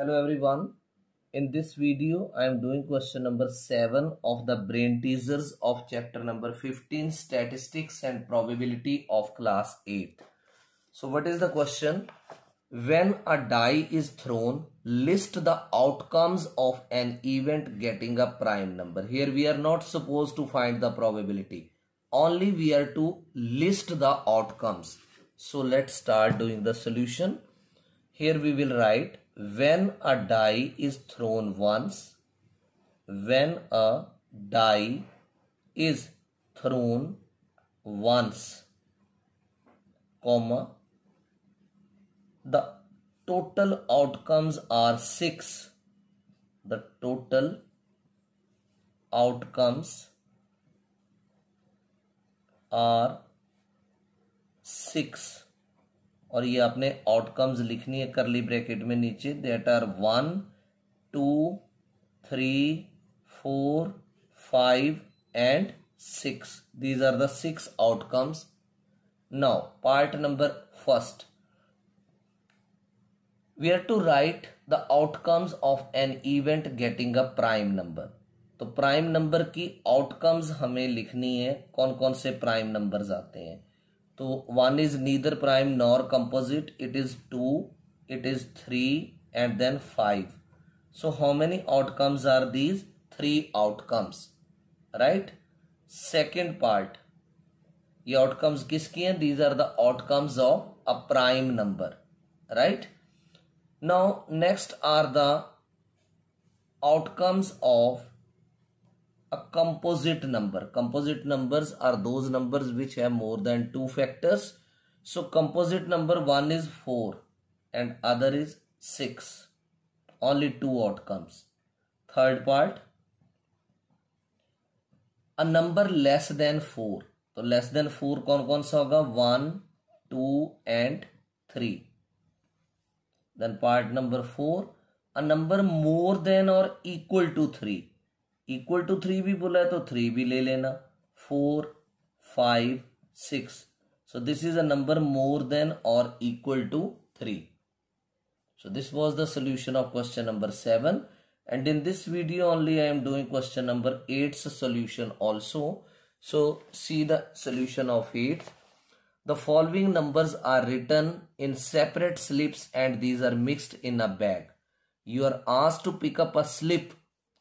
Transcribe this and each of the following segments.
hello everyone in this video i am doing question number 7 of the brain teasers of chapter number 15 statistics and probability of class 8 so what is the question when a die is thrown list the outcomes of an event getting a prime number here we are not supposed to find the probability only we are to list the outcomes so let's start doing the solution here we will write when a die is thrown once, when a die is thrown once, comma, the total outcomes are six. The total outcomes are six. और ये आपने outcomes लिखनी है करली bracket में नीचे that are one two three four five and six these are the six outcomes now part number first we are to write the outcomes of an event getting a prime number तो prime number की outcomes हमें लिखनी है कौन कौन से prime numbers आते हैं So one is neither prime nor composite. It is two, it is 3 and then 5 so how many outcomes are these three outcomes right second part ये outcomes किसकी हैं these are the outcomes of a prime number right now next are the outcomes of a composite number composite numbers are those numbers which have more than two factors so composite number one is 4 and other is 6 only two outcomes third part a number less than 4 तो less than 4 kon kon sa hoga 1 2 and 3 then part number 4 a number more than or equal to three Equal to three, भी बोला है three three भी ले लेना so this is a number more than or equal to 3 so this was the solution of question number 7 and in this video only i am doing question number 8's solution also so see the solution of 8 the following numbers are written in separate slips and these are mixed in a bag you are asked to pick up a slip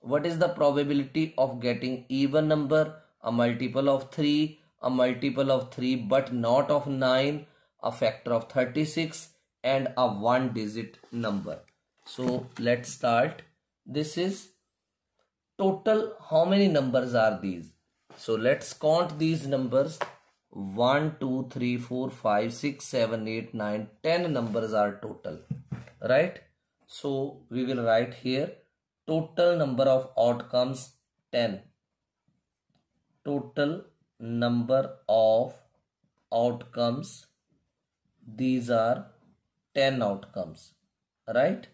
what is the probability of getting even number, a multiple of 3, a multiple of 3 but not of 9, a factor of 36 and a one digit number. So let's start. This is total how many numbers are these? So let's count these numbers 1, 2, 3, 4, 5, 6, 7, 8, 9, 10 numbers are total. Right? So we will write here total number of outcomes 10 total number of outcomes these are 10 outcomes right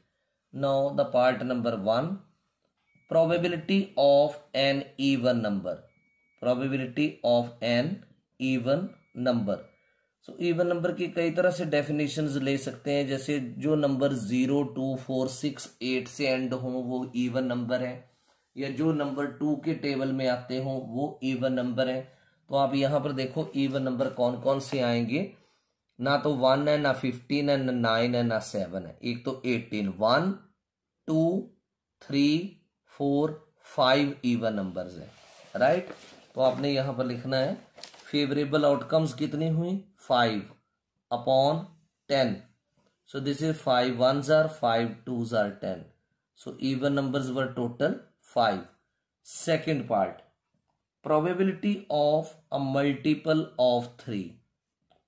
now the part number 1 probability of an even number probability of an even number so even number की कई तरह से definition ले सकते हैं जैसे जो number zero two four six eight से एंड हो वो इवन नंबर है या जो नंबर टू के टेबल में आते हो वो इवन नंबर है तो आप यहाँ पर देखो इवन नंबर कौन कौन से आएंगे ना तो वन है ना फिफ्टीन है ना नाइन है ना सेवन है एक तो eighteen one two three four five even numbers है राइट तो आपने यहां पर लिखना है फेवरेबल आउटकम्स कितनी हुई five upon ten so this is five one are five two are ten so even number were total five second part probability of a multiple of three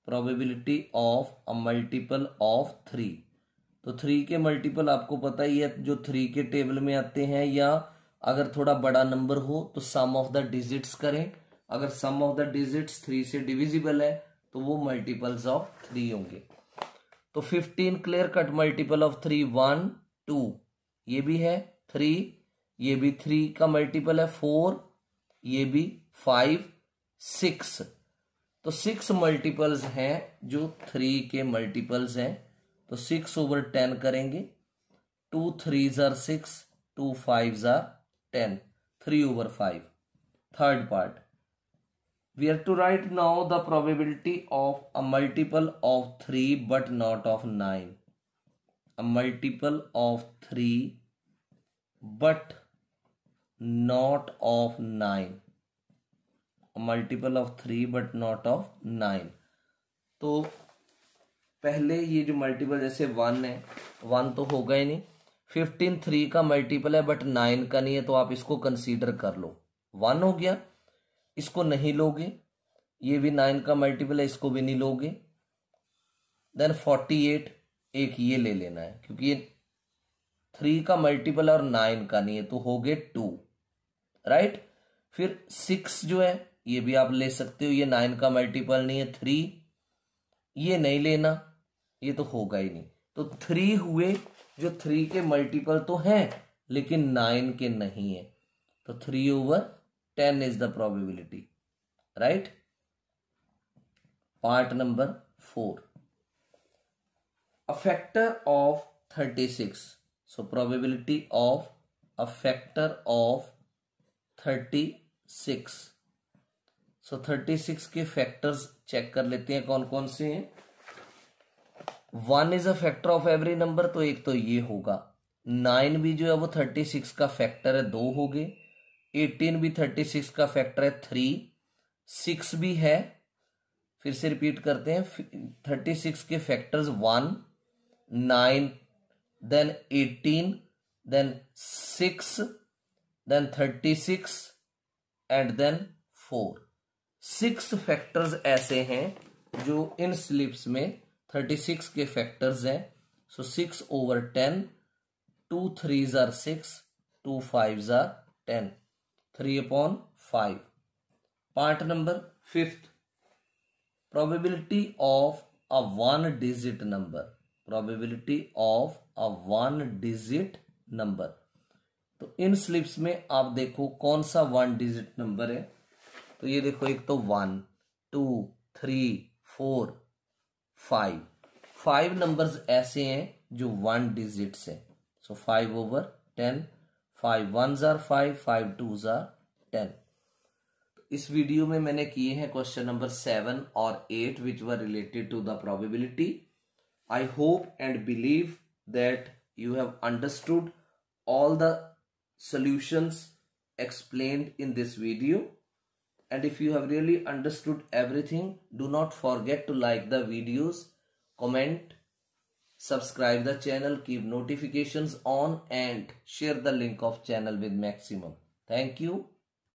probability of a multiple of three तो three के multiple आपको पता ही है जो three के table में आते हैं या अगर थोड़ा बड़ा नंबर हो तो सम ऑफ द डिजिट्स करें अगर sum of the digits three से डिविजिबल है तो वो मल्टीपल्स ऑफ थ्री होंगे तो fifteen clear cut multiple of three one two ये भी है थ्री ये भी थ्री का मल्टीपल है फोर ये भी फाइव सिक्स तो सिक्स मल्टीपल्स हैं जो थ्री के मल्टीपल्स हैं तो सिक्स ओवर टेन करेंगे two three are six two five are ten three over five third part we are to write now the probability of a multiple of 3 but not of 9 a multiple of 3 but not of 9 a multiple of 3 but not of 9 तो पहले ये जो multiple जैसे one है one तो होगा ही नहीं फिफ्टीन थ्री का मल्टीपल है बट नाइन का नहीं है तो आप इसको कंसीडर कर लो वन हो गया इसको नहीं लोगे ये भी नाइन का मल्टीपल है इसको भी नहीं लोगे देन फोर्टी एट एक ये ले लेना है क्योंकि ये थ्री का मल्टीपल और नाइन का नहीं है तो हो गए टू राइट फिर सिक्स जो है ये भी आप ले सकते हो ये नाइन का मल्टीपल नहीं है थ्री ये नहीं लेना ये तो होगा ही नहीं तो थ्री हुए जो थ्री के मल्टीपल तो हैं लेकिन नाइन के नहीं है तो three over 10 is the probability right part number 4 a factor of 36 so of of a factor of 36 so thirty six के फैक्टर्स चेक कर लेते हैं कौन कौन से हैं one is a factor of every number तो एक तो ये होगा नाइन भी जो है वो थर्टी सिक्स का फैक्टर है दो हो गए एटीन भी थर्टी सिक्स का फैक्टर है थ्री सिक्स भी है फिर से रिपीट करते हैं थर्टी सिक्स के factors one nine then eighteen then six then thirty six and then four six factors ऐसे हैं जो इन स्लिप्स में थर्टी सिक्स के फैक्टर्स हैं so six over ten two three are six two five are ten three upon five part number fifth probability of a one digit number probability of a one digit number तो इन slips में आप देखो कौन सा one digit number है तो ये देखो एक तो one two three four five five numbers ऐसे हैं जो वन डिजिट्स हैं so five over ten five one are five five two are ten इस वीडियो में मैंने किए हैं क्वेश्चन नंबर सेवन और eight which were related to the probability I hope and believe that you have understood all the solutions explain in this video and if you have really understood everything do not forget to like the videos comment subscribe the channel keep notifications on and share the link of channel with maximum thank you